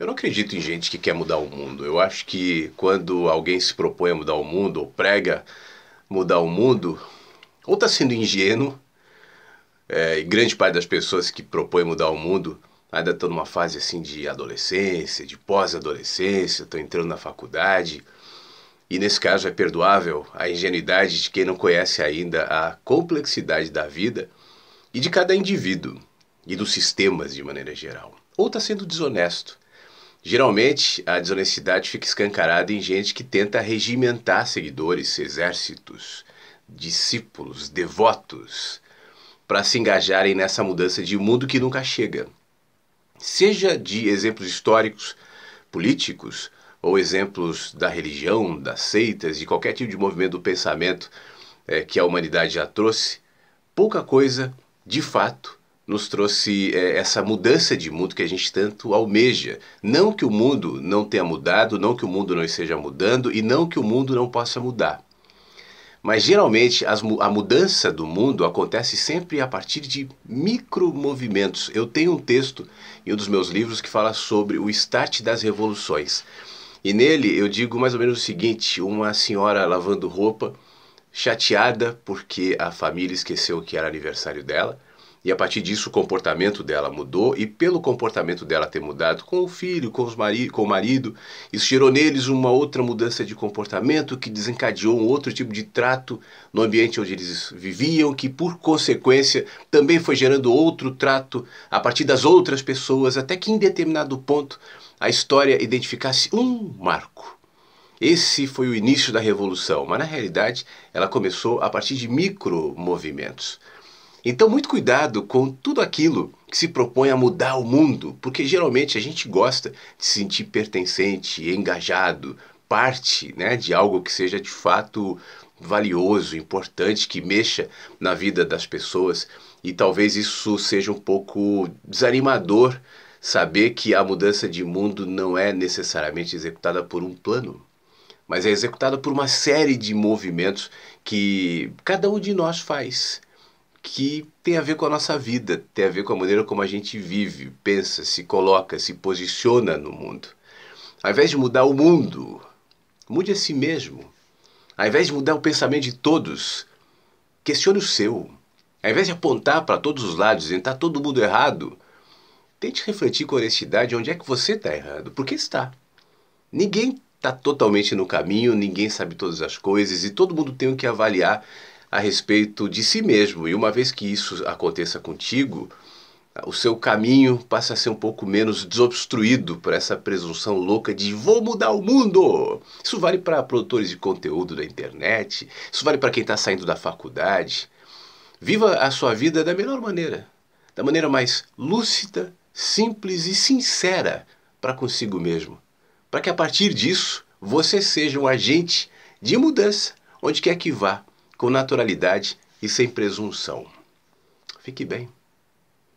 Eu não acredito em gente que quer mudar o mundo. Eu acho que quando alguém se propõe a mudar o mundo ou prega mudar o mundo, ou está sendo ingênuo, é, e grande parte das pessoas que propõem mudar o mundo ainda estão numa fase assim de adolescência, de pós-adolescência, estão entrando na faculdade. E nesse caso é perdoável a ingenuidade de quem não conhece ainda a complexidade da vida e de cada indivíduo e dos sistemas de maneira geral. Ou está sendo desonesto Geralmente, a desonestidade fica escancarada em gente que tenta regimentar seguidores, exércitos, discípulos, devotos, para se engajarem nessa mudança de mundo que nunca chega. Seja de exemplos históricos, políticos, ou exemplos da religião, das seitas, de qualquer tipo de movimento do pensamento é, que a humanidade já trouxe, pouca coisa, de fato, nos trouxe é, essa mudança de mundo que a gente tanto almeja. Não que o mundo não tenha mudado, não que o mundo não esteja mudando e não que o mundo não possa mudar. Mas geralmente as, a mudança do mundo acontece sempre a partir de micromovimentos. Eu tenho um texto em um dos meus livros que fala sobre o start das revoluções. E nele eu digo mais ou menos o seguinte: uma senhora lavando roupa, chateada porque a família esqueceu que era aniversário dela e a partir disso o comportamento dela mudou e pelo comportamento dela ter mudado com o filho, com, os mari com o marido, isso gerou neles uma outra mudança de comportamento que desencadeou um outro tipo de trato no ambiente onde eles viviam, que por consequência também foi gerando outro trato a partir das outras pessoas, até que em determinado ponto a história identificasse um marco. Esse foi o início da revolução, mas na realidade ela começou a partir de micro movimentos. Então, muito cuidado com tudo aquilo que se propõe a mudar o mundo, porque geralmente a gente gosta de se sentir pertencente, engajado, parte né, de algo que seja de fato valioso, importante, que mexa na vida das pessoas. E talvez isso seja um pouco desanimador saber que a mudança de mundo não é necessariamente executada por um plano, mas é executada por uma série de movimentos que cada um de nós faz que tem a ver com a nossa vida, tem a ver com a maneira como a gente vive, pensa, se coloca, se posiciona no mundo. Ao invés de mudar o mundo, mude a si mesmo. Ao invés de mudar o pensamento de todos, questione o seu. Ao invés de apontar para todos os lados e tentar todo mundo errado, tente refletir com honestidade onde é que você está errado, porque está. Ninguém está totalmente no caminho, ninguém sabe todas as coisas e todo mundo tem que avaliar a respeito de si mesmo. E uma vez que isso aconteça contigo, o seu caminho passa a ser um pouco menos desobstruído por essa presunção louca de vou mudar o mundo. Isso vale para produtores de conteúdo da internet, isso vale para quem está saindo da faculdade. Viva a sua vida da melhor maneira, da maneira mais lúcida, simples e sincera para consigo mesmo, para que a partir disso você seja um agente de mudança onde quer que vá com naturalidade e sem presunção. Fique bem.